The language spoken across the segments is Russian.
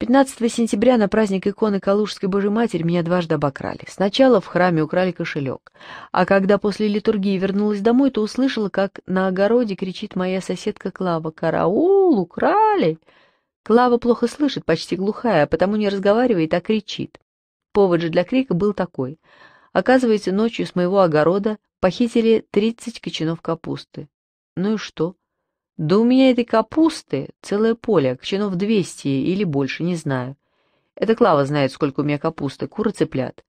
15 сентября на праздник иконы Калужской Божьей Матери меня дважды обокрали. Сначала в храме украли кошелек, а когда после литургии вернулась домой, то услышала, как на огороде кричит моя соседка Клава «Караул! Украли!» Клава плохо слышит, почти глухая, потому не разговаривает, а кричит. Повод же для крика был такой. Оказывается, ночью с моего огорода похитили 30 кочанов капусты. Ну и что? Да у меня этой капусты целое поле, к чинов 200 или больше, не знаю. Это Клава знает, сколько у меня капусты, куры цыплят.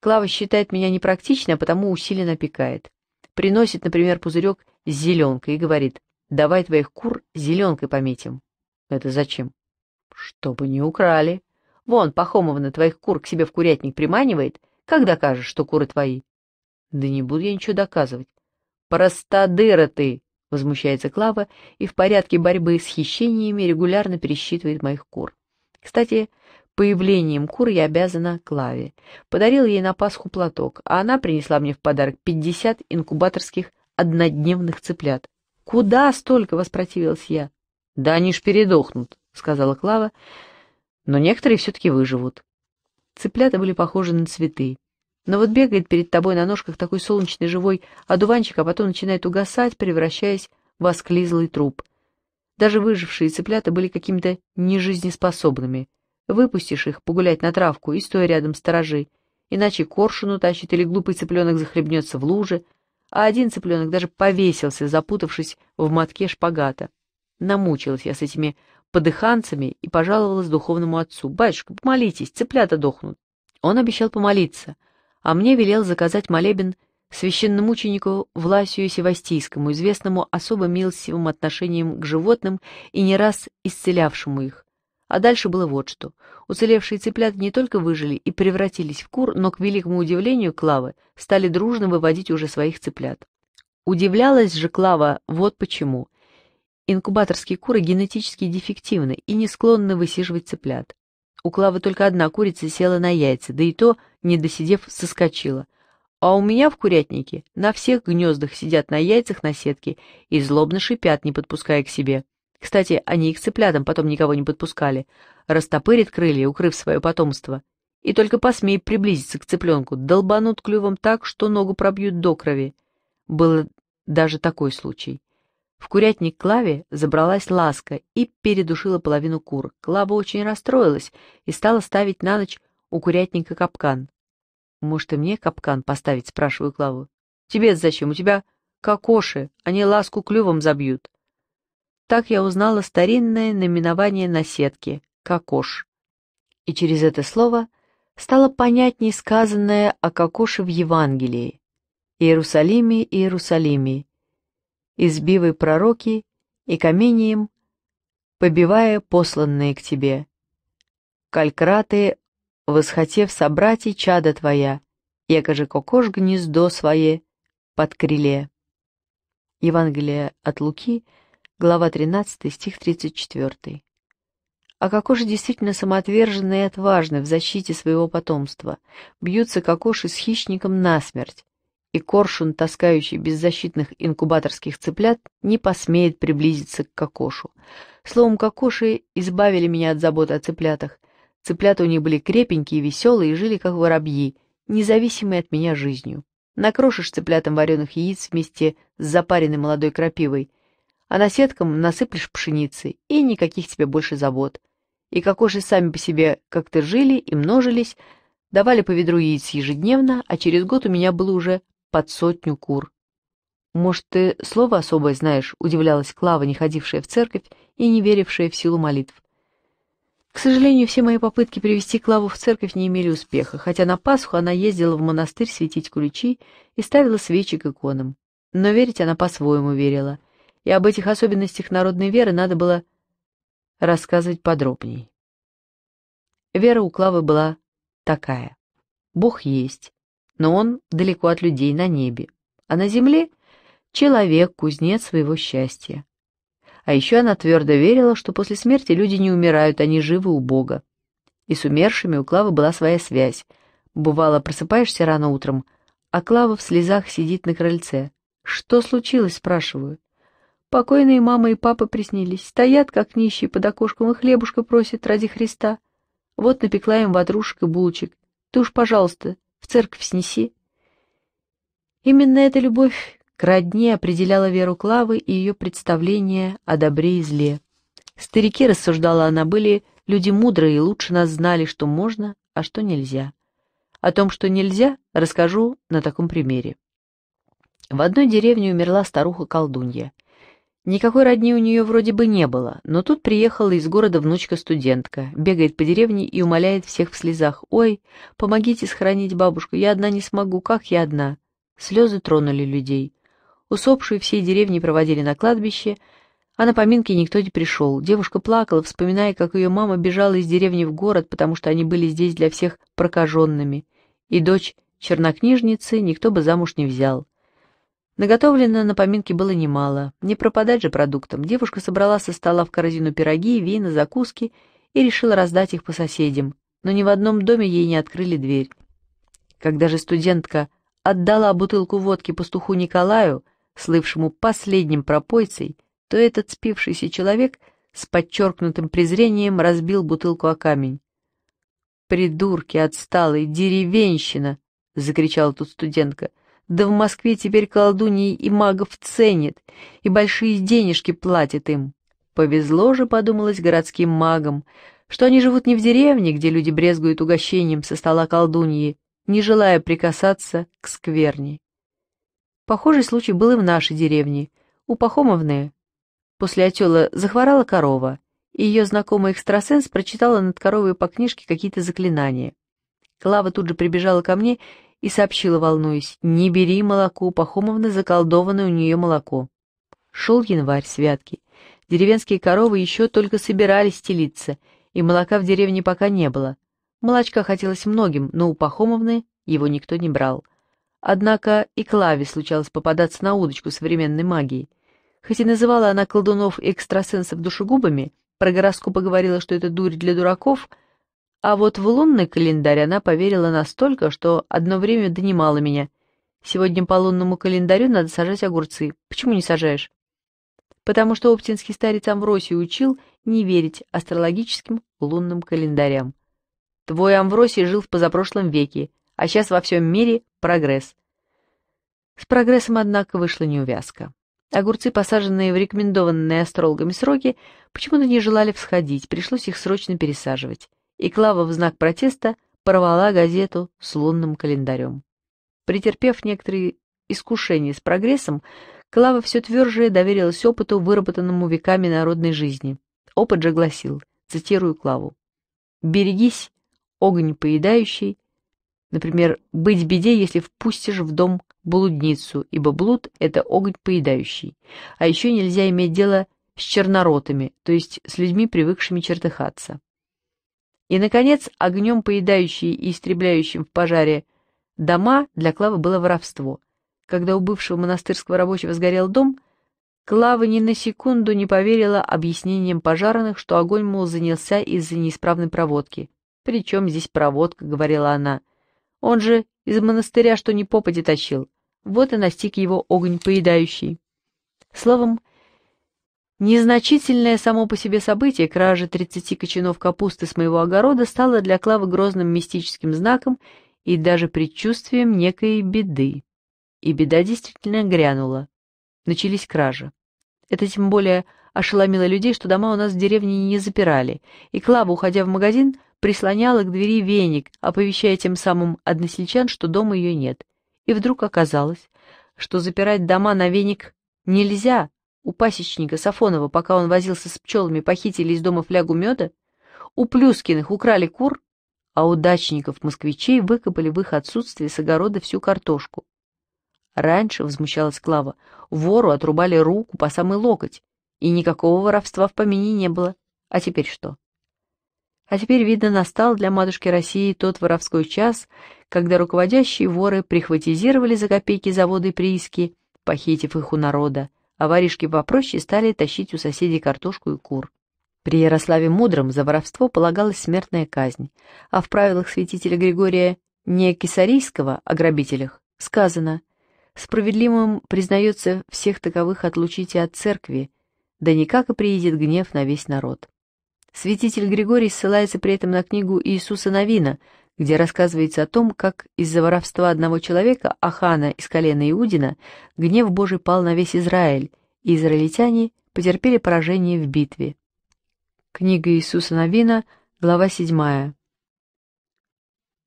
Клава считает меня непрактичной, а потому усиленно пекает. Приносит, например, пузырек с зеленкой и говорит, давай твоих кур зеленкой пометим. Это зачем? Чтобы не украли. Вон, Пахомова на твоих кур к себе в курятник приманивает, как докажешь, что куры твои? Да не буду я ничего доказывать. Простодыра ты! Возмущается Клава и в порядке борьбы с хищениями регулярно пересчитывает моих кур. Кстати, появлением кур я обязана Клаве. Подарил ей на Пасху платок, а она принесла мне в подарок 50 инкубаторских однодневных цыплят. «Куда столько?» — воспротивилась я. «Да они ж передохнут», — сказала Клава, — «но некоторые все-таки выживут». Цыплята были похожи на цветы, но вот бегает перед тобой на ножках такой солнечный живой одуванчик, а потом начинает угасать, превращаясь в осклизлый труп. Даже выжившие цыплята были какими-то нежизнеспособными. Выпустишь их погулять на травку и стоя рядом сторожи, иначе коршуну тащит или глупый цыпленок захлебнется в луже, а один цыпленок даже повесился, запутавшись в мотке шпагата. Намучилась я с этими подыханцами и пожаловалась духовному отцу. «Батюшка, помолитесь, цыплята дохнут». Он обещал помолиться — а мне велел заказать молебен священному ученику Власию Севастийскому, известному особо милостивым отношением к животным и не раз исцелявшему их. А дальше было вот что. Уцелевшие цыплята не только выжили и превратились в кур, но, к великому удивлению Клавы, стали дружно выводить уже своих цыплят. Удивлялась же Клава вот почему. Инкубаторские куры генетически дефективны и не склонны высиживать цыплят. У Клавы только одна курица села на яйца, да и то, не досидев, соскочила. А у меня в курятнике на всех гнездах сидят на яйцах на сетке и злобно шипят, не подпуская к себе. Кстати, они их цыплятам потом никого не подпускали. Растопырят крылья, укрыв свое потомство. И только посмей приблизиться к цыпленку, долбанут клювом так, что ногу пробьют до крови. Был даже такой случай. В курятник Клаве забралась ласка и передушила половину кур. Клава очень расстроилась и стала ставить на ночь у курятника капкан. «Может, и мне капкан поставить?» — спрашиваю Клаву. «Тебе зачем? У тебя кокоши, они ласку клювом забьют». Так я узнала старинное наименование на сетке — кокош. И через это слово стало понятнее сказанное о кокоше в Евангелии. «Иерусалиме, Иерусалиме, избивы пророки и камением, побивая посланные к тебе. Калькратые, восхотев собрать и чада твоя, якоже кокош гнездо свое под криле. Евангелие от Луки, глава 13, стих 34. А кокоши действительно самоотверженные и отважны в защите своего потомства, бьются кокоши с хищником насмерть, и коршун, таскающий беззащитных инкубаторских цыплят, не посмеет приблизиться к кокошу. Словом, кокоши избавили меня от забот о цыплятах. Цыплята у них были крепенькие, веселые и жили как воробьи, независимые от меня жизнью. Накрошишь цыплятам вареных яиц вместе с запаренной молодой крапивой, а на сеткам насыплешь пшеницы, и никаких тебе больше забот. И кокоши сами по себе как-то жили и множились, давали по ведру яиц ежедневно, а через год у меня было уже под сотню кур. «Может, ты слово особое знаешь?» — удивлялась Клава, не ходившая в церковь и не верившая в силу молитв. К сожалению, все мои попытки привести Клаву в церковь не имели успеха, хотя на Пасху она ездила в монастырь светить ключи и ставила свечи к иконам. Но верить она по-своему верила, и об этих особенностях народной веры надо было рассказывать подробней. Вера у Клавы была такая. Бог есть, но он далеко от людей на небе, а на земле — человек, кузнец своего счастья. А еще она твердо верила, что после смерти люди не умирают, они живы у Бога. И с умершими у Клавы была своя связь. Бывало, просыпаешься рано утром, а Клава в слезах сидит на крыльце. «Что случилось?» — спрашиваю. Покойные мама и папа приснились, стоят, как нищие, под окошком и хлебушка просит ради Христа. Вот напекла им ватрушек и булочек. Ты уж, пожалуйста, в церковь снеси. Именно эта любовь к родне определяла веру Клавы и ее представление о добре и зле. Старики, рассуждала она, были люди мудрые и лучше нас знали, что можно, а что нельзя. О том, что нельзя, расскажу на таком примере. В одной деревне умерла старуха-колдунья — Никакой родни у нее вроде бы не было, но тут приехала из города внучка-студентка, бегает по деревне и умоляет всех в слезах. «Ой, помогите схоронить бабушку, я одна не смогу, как я одна?» Слезы тронули людей. Усопшую всей деревни проводили на кладбище, а на поминки никто не пришел. Девушка плакала, вспоминая, как ее мама бежала из деревни в город, потому что они были здесь для всех прокаженными. И дочь чернокнижницы никто бы замуж не взял. Наготовлено на поминке было немало. Не пропадать же продуктам. Девушка собрала со стола в корзину пироги, вина, закуски и решила раздать их по соседям. Но ни в одном доме ей не открыли дверь. Когда же студентка отдала бутылку водки пастуху Николаю, слывшему последним пропойцей, то этот спившийся человек с подчеркнутым презрением разбил бутылку о камень. «Придурки, отсталые, деревенщина!» — закричала тут студентка — да в Москве теперь колдуньи и магов ценят, и большие денежки платят им. Повезло же, подумалось городским магам, что они живут не в деревне, где люди брезгуют угощением со стола колдуньи, не желая прикасаться к скверне. Похожий случай был и в нашей деревне, у Пахомовны. После отела захворала корова, и ее знакомый экстрасенс прочитала над коровой по книжке какие-то заклинания. Клава тут же прибежала ко мне и сообщила, волнуясь, «Не бери молоко, Пахомовна заколдованное у нее молоко». Шел январь, святки. Деревенские коровы еще только собирались телиться, и молока в деревне пока не было. Молочка хотелось многим, но у Пахомовны его никто не брал. Однако и Клаве случалось попадаться на удочку современной магии. Хоть и называла она колдунов и экстрасенсов душегубами, про гороскопы говорила, что это дурь для дураков — а вот в лунный календарь она поверила настолько, что одно время донимала меня. Сегодня по лунному календарю надо сажать огурцы. Почему не сажаешь? Потому что оптинский старец Амвросий учил не верить астрологическим лунным календарям. Твой Амвросий жил в позапрошлом веке, а сейчас во всем мире прогресс. С прогрессом, однако, вышла неувязка. Огурцы, посаженные в рекомендованные астрологами сроки, почему-то не желали всходить, пришлось их срочно пересаживать и Клава в знак протеста порвала газету с лунным календарем. Претерпев некоторые искушения с прогрессом, Клава все тверже доверилась опыту, выработанному веками народной жизни. Опыт же гласил, цитирую Клаву, «Берегись, огонь поедающий, Например, быть беде, если впустишь в дом блудницу, ибо блуд – это огонь поедающий. А еще нельзя иметь дело с черноротами, то есть с людьми, привыкшими чертыхаться. И, наконец, огнем поедающие и истребляющим в пожаре дома для Клавы было воровство. Когда у бывшего монастырского рабочего сгорел дом, Клава ни на секунду не поверила объяснениям пожарных, что огонь, мол, занялся из-за неисправной проводки. «Причем здесь проводка?» — говорила она. «Он же из монастыря что ни попади тащил. Вот и настиг его огонь поедающий». Словом, Незначительное само по себе событие кражи 30 кочанов капусты с моего огорода стало для Клавы грозным мистическим знаком и даже предчувствием некой беды. И беда действительно грянула. Начались кражи. Это тем более ошеломило людей, что дома у нас в деревне не запирали, и Клава, уходя в магазин, прислоняла к двери веник, оповещая тем самым односельчан, что дома ее нет. И вдруг оказалось, что запирать дома на веник нельзя, у пасечника Сафонова, пока он возился с пчелами, похитили из дома флягу меда, у Плюскиных украли кур, а у дачников-москвичей выкопали в их отсутствие с огорода всю картошку. Раньше, возмущалась Клава, вору отрубали руку по самый локоть, и никакого воровства в помине не было. А теперь что? А теперь, видно, настал для матушки России тот воровской час, когда руководящие воры прихватизировали за копейки заводы прииски, похитив их у народа, а воришки попроще стали тащить у соседей картошку и кур. При Ярославе Мудром за воровство полагалась смертная казнь, а в правилах святителя Григория не Кесарийского о грабителях сказано «Справедливым признается всех таковых отлучите от церкви, да никак и приедет гнев на весь народ». Святитель Григорий ссылается при этом на книгу Иисуса Новина – где рассказывается о том, как из-за воровства одного человека, Ахана из колена Иудина, гнев Божий пал на весь Израиль, и израильтяне потерпели поражение в битве. Книга Иисуса Новина, глава 7.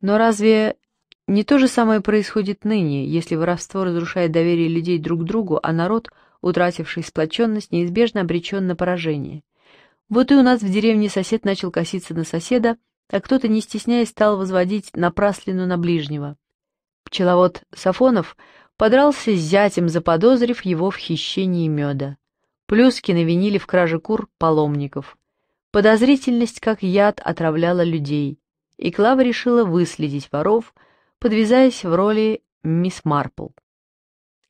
Но разве не то же самое происходит ныне, если воровство разрушает доверие людей друг к другу, а народ, утративший сплоченность, неизбежно обречен на поражение? Вот и у нас в деревне сосед начал коситься на соседа, как кто-то, не стесняясь, стал возводить напраслину на ближнего. Пчеловод Сафонов подрался с зятем, заподозрив его в хищении меда. Плюскины винили в краже кур паломников. Подозрительность, как яд, отравляла людей, и Клава решила выследить воров, подвязаясь в роли мисс Марпл.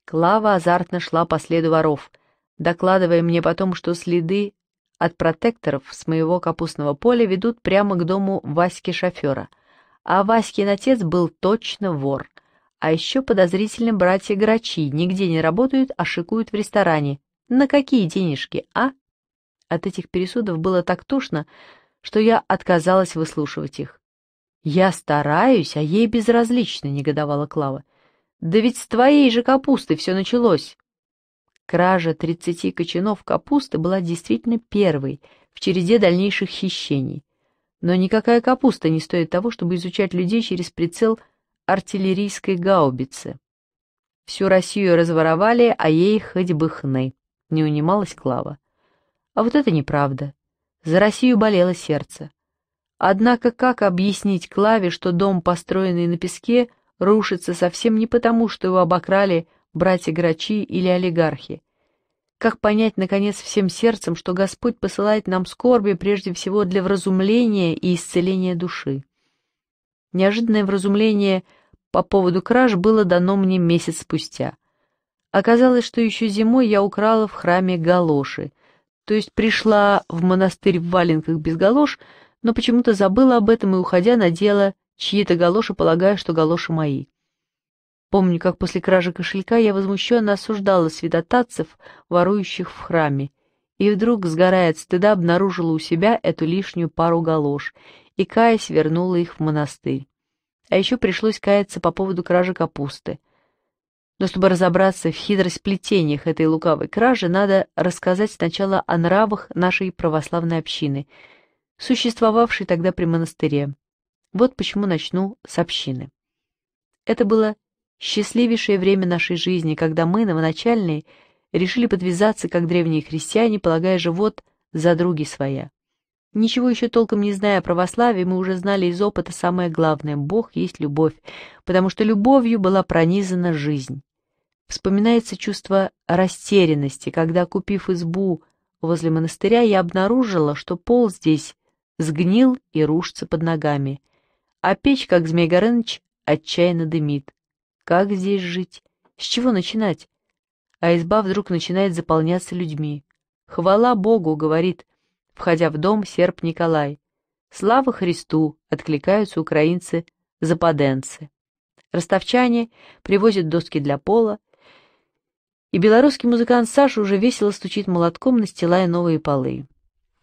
Клава азартно шла по следу воров, докладывая мне потом, что следы от протекторов с моего капустного поля ведут прямо к дому Васьки-шофера. А Васькин отец был точно вор. А еще подозрительно братья-грачи нигде не работают, а шикуют в ресторане. На какие денежки, а? От этих пересудов было так тушно, что я отказалась выслушивать их. «Я стараюсь, а ей безразлично», — негодовала Клава. «Да ведь с твоей же капусты все началось. Кража 30 кочанов капусты была действительно первой в череде дальнейших хищений. Но никакая капуста не стоит того, чтобы изучать людей через прицел артиллерийской гаубицы. Всю Россию разворовали, а ей хоть бы хны, не унималась Клава. А вот это неправда. За Россию болело сердце. Однако как объяснить Клаве, что дом, построенный на песке, рушится совсем не потому, что его обокрали братья-грачи или олигархи. Как понять, наконец, всем сердцем, что Господь посылает нам скорби прежде всего для вразумления и исцеления души? Неожиданное вразумление по поводу краж было дано мне месяц спустя. Оказалось, что еще зимой я украла в храме галоши, то есть пришла в монастырь в валенках без галош, но почему-то забыла об этом и, уходя, надела чьи-то галоши, полагая, что галоши мои. Помню, как после кражи кошелька я возмущенно осуждала святотатцев, ворующих в храме, и вдруг, сгорая от стыда, обнаружила у себя эту лишнюю пару галош и, каясь, вернула их в монастырь. А еще пришлось каяться по поводу кражи капусты. Но чтобы разобраться в хитросплетениях этой лукавой кражи, надо рассказать сначала о нравах нашей православной общины, существовавшей тогда при монастыре. Вот почему начну с общины. Это было Счастливейшее время нашей жизни, когда мы, новоначальные, решили подвязаться, как древние христиане, полагая живот за други своя. Ничего еще толком не зная о православии, мы уже знали из опыта самое главное – Бог есть любовь, потому что любовью была пронизана жизнь. Вспоминается чувство растерянности, когда, купив избу возле монастыря, я обнаружила, что пол здесь сгнил и рушится под ногами, а печь, как Змей Горыныч, отчаянно дымит. Как здесь жить? С чего начинать? А изба вдруг начинает заполняться людьми. «Хвала Богу!» — говорит, входя в дом серп Николай. «Слава Христу!» — откликаются украинцы-западенцы. Ростовчане привозят доски для пола, и белорусский музыкант Саша уже весело стучит молотком, настилая новые полы.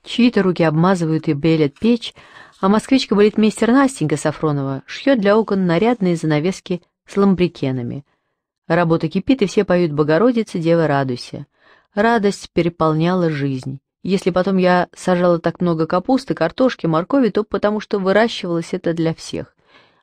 Чьи-то руки обмазывают и белят печь, а москвичка-балетмейстер болит Настенька Сафронова шьет для окон нарядные занавески с ламбрикенами. Работа кипит, и все поют «Богородице, Дева, радуйся». Радость переполняла жизнь. Если потом я сажала так много капусты, картошки, моркови, то потому что выращивалось это для всех.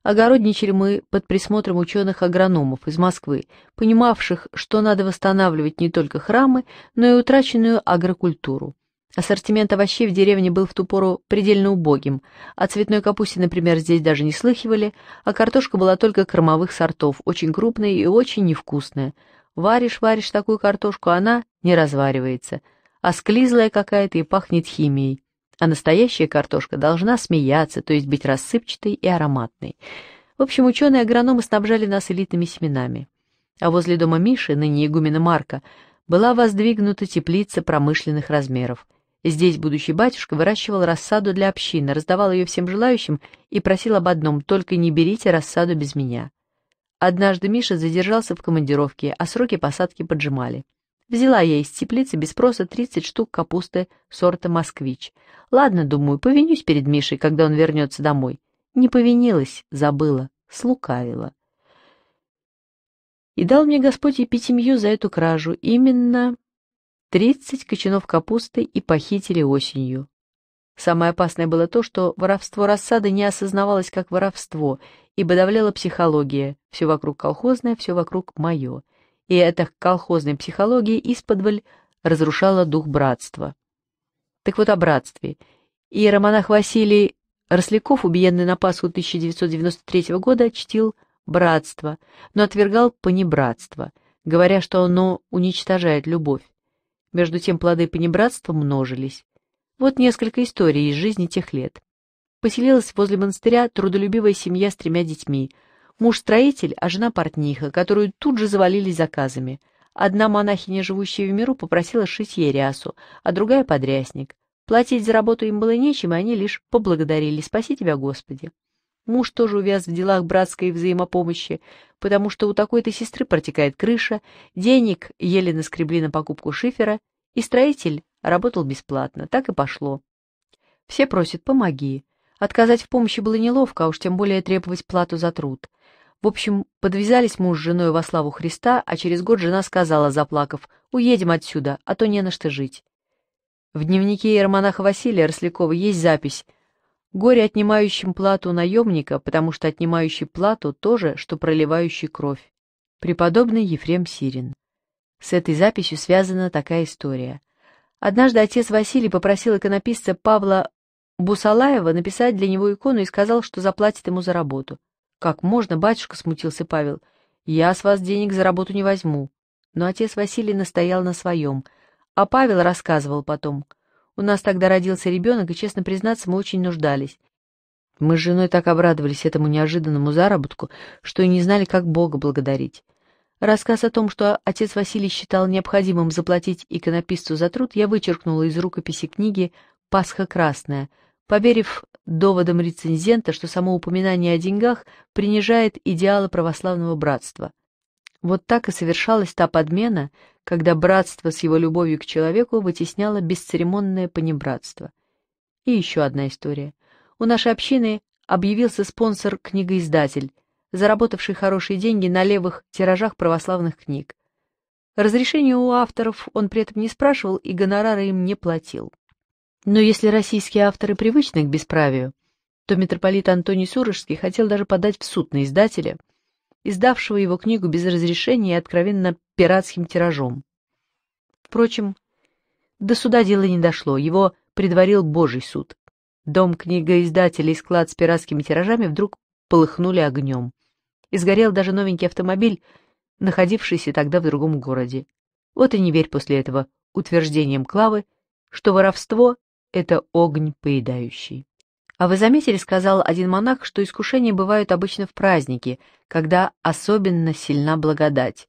Огородничали мы под присмотром ученых-агрономов из Москвы, понимавших, что надо восстанавливать не только храмы, но и утраченную агрокультуру. Ассортимент овощей в деревне был в ту пору предельно убогим, а цветной капусте, например, здесь даже не слыхивали, а картошка была только кормовых сортов, очень крупная и очень невкусная. Варишь-варишь такую картошку, она не разваривается, а склизлая какая-то и пахнет химией. А настоящая картошка должна смеяться, то есть быть рассыпчатой и ароматной. В общем, ученые-агрономы снабжали нас элитными семенами. А возле дома Миши, ныне игумена Марка, была воздвигнута теплица промышленных размеров – Здесь будущий батюшка выращивал рассаду для общины, раздавал ее всем желающим и просил об одном – только не берите рассаду без меня. Однажды Миша задержался в командировке, а сроки посадки поджимали. Взяла я из теплицы без спроса 30 штук капусты сорта «Москвич». Ладно, думаю, повинюсь перед Мишей, когда он вернется домой. Не повинилась, забыла, слукавила. И дал мне Господь епитимью за эту кражу, именно 30 кочанов капусты и похитили осенью. Самое опасное было то, что воровство рассады не осознавалось как воровство, ибо давляла психология, все вокруг колхозное, все вокруг мое. И эта колхозная психология исподволь разрушала дух братства. Так вот о братстве. И романах Василий Росляков, убиенный на Пасху 1993 года, чтил братство, но отвергал понебратство, говоря, что оно уничтожает любовь. Между тем плоды понебратства множились. Вот несколько историй из жизни тех лет. Поселилась возле монастыря трудолюбивая семья с тремя детьми. Муж-строитель, а жена портниха, которую тут же завалили заказами. Одна монахиня, живущая в миру, попросила шить ей рясу, а другая — подрясник. Платить за работу им было нечем, и они лишь поблагодарили «Спаси тебя, Господи». Муж тоже увяз в делах братской взаимопомощи, потому что у такой-то сестры протекает крыша, денег еле наскребли на покупку шифера, и строитель работал бесплатно, так и пошло. Все просят «помоги». Отказать в помощи было неловко, а уж тем более требовать плату за труд. В общем, подвязались муж с женой во славу Христа, а через год жена сказала, заплакав, «Уедем отсюда, а то не на что жить». В дневнике иеромонаха Василия Рослякова есть запись – Горе отнимающим плату наемника, потому что отнимающий плату тоже, что проливающий кровь. Преподобный Ефрем Сирин. С этой записью связана такая история. Однажды отец Василий попросил иконописца Павла Бусалаева написать для него икону и сказал, что заплатит ему за работу. «Как можно, батюшка?» — смутился Павел. «Я с вас денег за работу не возьму». Но отец Василий настоял на своем, а Павел рассказывал потом — у нас тогда родился ребенок, и, честно признаться, мы очень нуждались. Мы с женой так обрадовались этому неожиданному заработку, что и не знали, как Бога благодарить. Рассказ о том, что отец Василий считал необходимым заплатить иконописцу за труд, я вычеркнула из рукописи книги «Пасха красная», поверив доводам рецензента, что само упоминание о деньгах принижает идеалы православного братства. Вот так и совершалась та подмена, когда братство с его любовью к человеку вытесняло бесцеремонное понебратство. И еще одна история. У нашей общины объявился спонсор-книгоиздатель, заработавший хорошие деньги на левых тиражах православных книг. Разрешения у авторов он при этом не спрашивал и гонорары им не платил. Но если российские авторы привычны к бесправию, то митрополит Антоний Сурожский хотел даже подать в суд на издателя, издавшего его книгу без разрешения и откровенно пиратским тиражом. Впрочем, до суда дело не дошло, его предварил Божий суд. Дом книгоиздателей и склад с пиратскими тиражами вдруг полыхнули огнем. И сгорел даже новенький автомобиль, находившийся тогда в другом городе. Вот и не верь после этого утверждениям Клавы, что воровство — это огонь поедающий. «А вы заметили, — сказал один монах, — что искушения бывают обычно в празднике, когда особенно сильна благодать.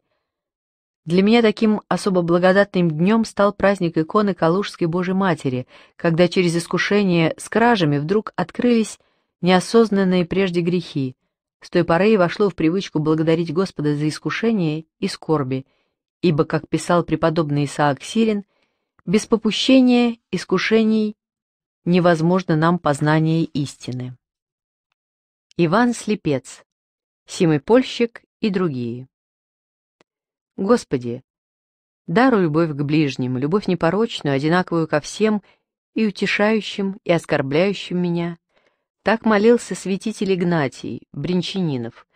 Для меня таким особо благодатным днем стал праздник иконы Калужской Божьей Матери, когда через искушение с кражами вдруг открылись неосознанные прежде грехи. С той поры и вошло в привычку благодарить Господа за искушение и скорби, ибо, как писал преподобный Исаак Сирин, без попущения искушений невозможно нам познание истины. Иван Слепец, Симой Польщик и другие. Господи, дару любовь к ближним, любовь непорочную, одинаковую ко всем, и утешающим, и оскорбляющим меня. Так молился святитель Игнатий, Бринчанинов,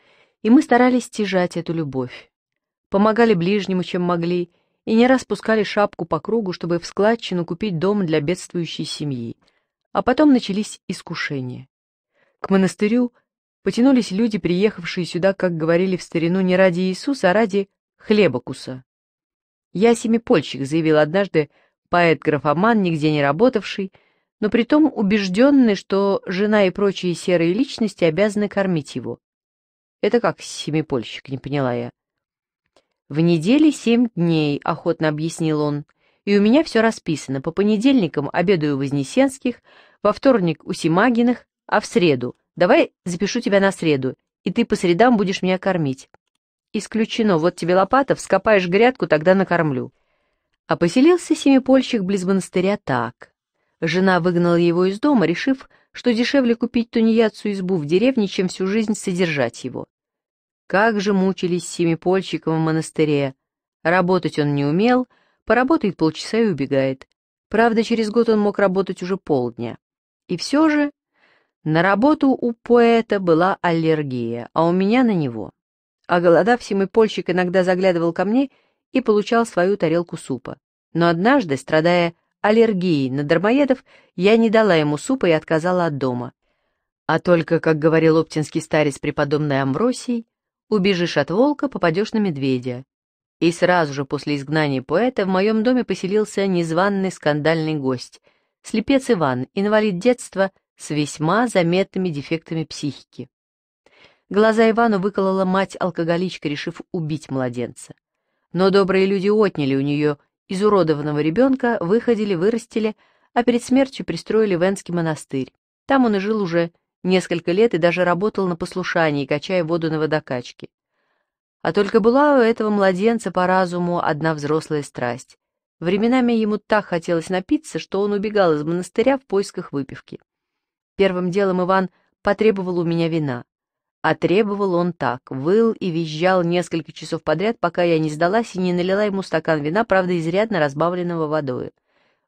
и мы старались стяжать эту любовь. Помогали ближнему, чем могли, и не раз пускали шапку по кругу, чтобы в складчину купить дом для бедствующей семьи — а потом начались искушения. К монастырю потянулись люди, приехавшие сюда, как говорили в старину, не ради Иисуса, а ради хлебокуса. Я семипольщик, заявил однажды поэт-графоман, нигде не работавший, но притом убежденный, что жена и прочие серые личности обязаны кормить его. Это как семипольщик, не поняла я. В неделе семь дней, охотно объяснил он, — и у меня все расписано. По понедельникам обедаю у Вознесенских, во вторник у Симагиных, а в среду. Давай запишу тебя на среду, и ты по средам будешь меня кормить. Исключено, вот тебе лопата, вскопаешь грядку, тогда накормлю. А поселился семипольщик близ монастыря так. Жена выгнала его из дома, решив, что дешевле купить тунеядцу избу в деревне, чем всю жизнь содержать его. Как же мучились семипольщиком в монастыре. Работать он не умел — поработает полчаса и убегает. Правда, через год он мог работать уже полдня. И все же на работу у поэта была аллергия, а у меня на него. А голодав, семипольщик иногда заглядывал ко мне и получал свою тарелку супа. Но однажды, страдая аллергией на дармоедов, я не дала ему супа и отказала от дома. А только, как говорил оптинский старец преподобный Амбросий, убежишь от волка, попадешь на медведя и сразу же после изгнания поэта в моем доме поселился незваный скандальный гость, слепец Иван, инвалид детства с весьма заметными дефектами психики. Глаза Ивану выколола мать-алкоголичка, решив убить младенца. Но добрые люди отняли у нее изуродованного ребенка, выходили, вырастили, а перед смертью пристроили в Энский монастырь. Там он и жил уже несколько лет и даже работал на послушании, качая воду на водокачке. А только была у этого младенца по разуму одна взрослая страсть. Временами ему так хотелось напиться, что он убегал из монастыря в поисках выпивки. Первым делом Иван потребовал у меня вина. А требовал он так, выл и визжал несколько часов подряд, пока я не сдалась и не налила ему стакан вина, правда, изрядно разбавленного водой.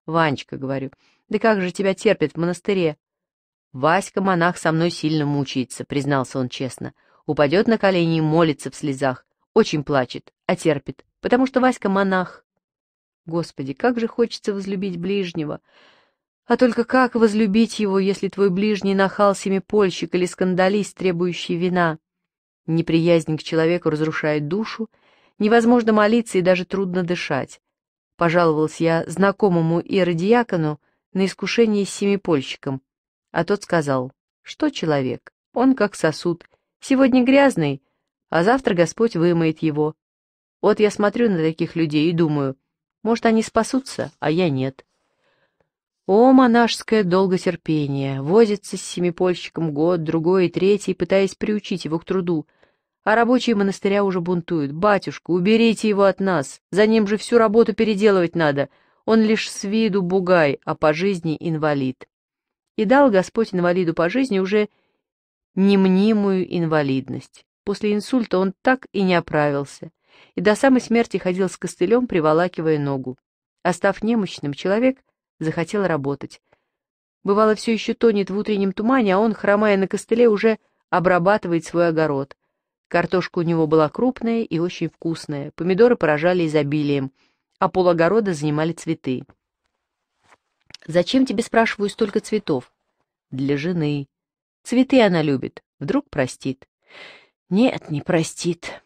«Ванечка», — говорю, — «да как же тебя терпят в монастыре?» «Васька, монах, со мной сильно мучается», — признался он честно упадет на колени и молится в слезах, очень плачет, а терпит, потому что Васька монах. Господи, как же хочется возлюбить ближнего! А только как возлюбить его, если твой ближний нахал семипольщик или скандалист, требующий вина? Неприязнь к человеку разрушает душу, невозможно молиться и даже трудно дышать. Пожаловался я знакомому иродиакону на искушение с семипольщиком, а тот сказал, что человек, он как сосуд, Сегодня грязный, а завтра Господь вымоет его. Вот я смотрю на таких людей и думаю, может, они спасутся, а я нет. О, монашеское долготерпение! Возится с семипольщиком год, другой и третий, пытаясь приучить его к труду. А рабочие монастыря уже бунтуют. «Батюшка, уберите его от нас! За ним же всю работу переделывать надо! Он лишь с виду бугай, а по жизни инвалид!» И дал Господь инвалиду по жизни уже немнимую инвалидность. После инсульта он так и не оправился, и до самой смерти ходил с костылем, приволакивая ногу. А став немощным, человек захотел работать. Бывало, все еще тонет в утреннем тумане, а он, хромая на костыле, уже обрабатывает свой огород. Картошка у него была крупная и очень вкусная, помидоры поражали изобилием, а пологорода занимали цветы. «Зачем тебе, спрашиваю, столько цветов?» «Для жены», Цветы она любит. Вдруг простит. Нет, не простит.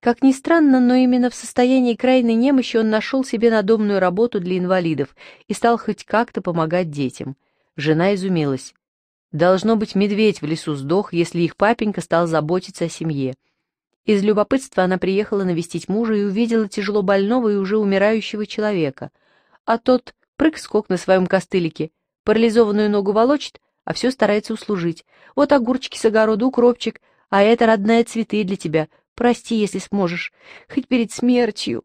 Как ни странно, но именно в состоянии крайней немощи он нашел себе надомную работу для инвалидов и стал хоть как-то помогать детям. Жена изумилась. Должно быть, медведь в лесу сдох, если их папенька стал заботиться о семье. Из любопытства она приехала навестить мужа и увидела тяжело больного и уже умирающего человека. А тот прыг-скок на своем костылике, парализованную ногу волочит, а все старается услужить. Вот огурчики с огорода, укропчик, а это родные цветы для тебя. Прости, если сможешь, хоть перед смертью.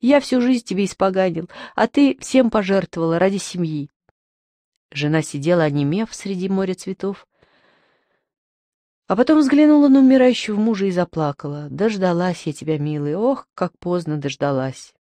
Я всю жизнь тебе испоганил, а ты всем пожертвовала ради семьи. Жена сидела, онемев среди моря цветов, а потом взглянула на умирающего мужа и заплакала. «Дождалась я тебя, милый! Ох, как поздно дождалась!»